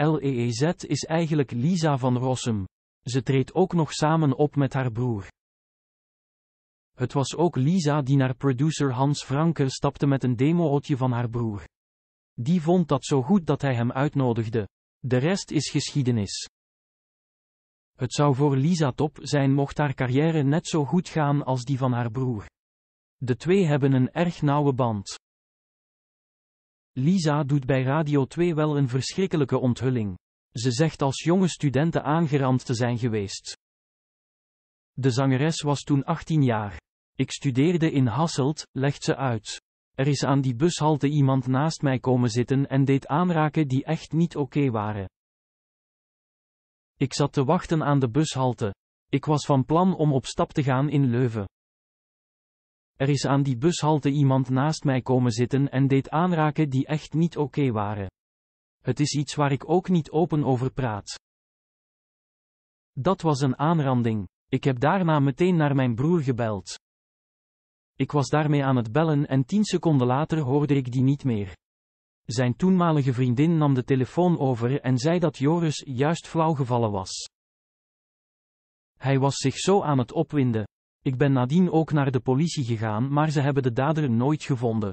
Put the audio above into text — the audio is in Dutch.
LEEZ is eigenlijk Lisa van Rossum. Ze treedt ook nog samen op met haar broer. Het was ook Lisa die naar producer Hans Franke stapte met een demootje van haar broer. Die vond dat zo goed dat hij hem uitnodigde. De rest is geschiedenis. Het zou voor Lisa top zijn mocht haar carrière net zo goed gaan als die van haar broer. De twee hebben een erg nauwe band. Lisa doet bij Radio 2 wel een verschrikkelijke onthulling. Ze zegt als jonge studenten aangerand te zijn geweest. De zangeres was toen 18 jaar. Ik studeerde in Hasselt, legt ze uit. Er is aan die bushalte iemand naast mij komen zitten en deed aanraken die echt niet oké waren. Ik zat te wachten aan de bushalte. Ik was van plan om op stap te gaan in Leuven. Er is aan die bushalte iemand naast mij komen zitten en deed aanraken die echt niet oké waren. Het is iets waar ik ook niet open over praat. Dat was een aanranding. Ik heb daarna meteen naar mijn broer gebeld. Ik was daarmee aan het bellen en tien seconden later hoorde ik die niet meer. Zijn toenmalige vriendin nam de telefoon over en zei dat Joris juist flauw gevallen was. Hij was zich zo aan het opwinden. Ik ben nadien ook naar de politie gegaan maar ze hebben de dader nooit gevonden.